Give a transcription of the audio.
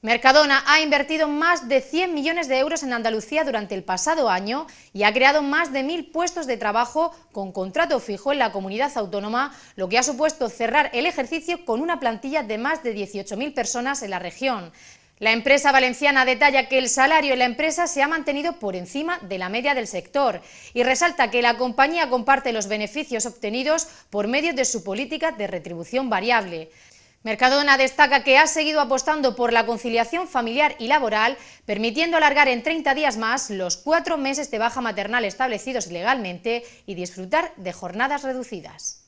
Mercadona ha invertido más de 100 millones de euros en Andalucía durante el pasado año y ha creado más de 1.000 puestos de trabajo con contrato fijo en la comunidad autónoma, lo que ha supuesto cerrar el ejercicio con una plantilla de más de 18.000 personas en la región. La empresa valenciana detalla que el salario en la empresa se ha mantenido por encima de la media del sector y resalta que la compañía comparte los beneficios obtenidos por medio de su política de retribución variable. Mercadona destaca que ha seguido apostando por la conciliación familiar y laboral, permitiendo alargar en 30 días más los cuatro meses de baja maternal establecidos legalmente y disfrutar de jornadas reducidas.